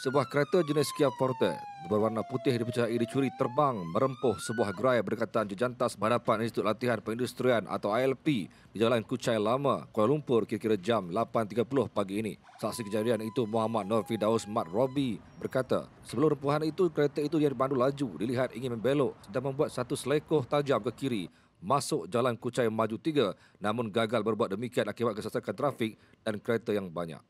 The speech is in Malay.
Sebuah kereta jenis Kia Forte berwarna putih dipercayai dicuri terbang merempuh sebuah gerai berdekatan jejantas berhadapan Institut Latihan Pengindustrian atau ILP di Jalan Kucai Lama, Kuala Lumpur kira-kira jam 8.30 pagi ini. Saksi kejadian itu Muhammad Norfi Daus Mat Robi berkata, sebelum rempuhan itu kereta itu yang dipandu laju dilihat ingin membelok dan membuat satu selekoh tajam ke kiri masuk jalan Kucai Maju 3 namun gagal berbuat demikian akibat kesesakan trafik dan kereta yang banyak.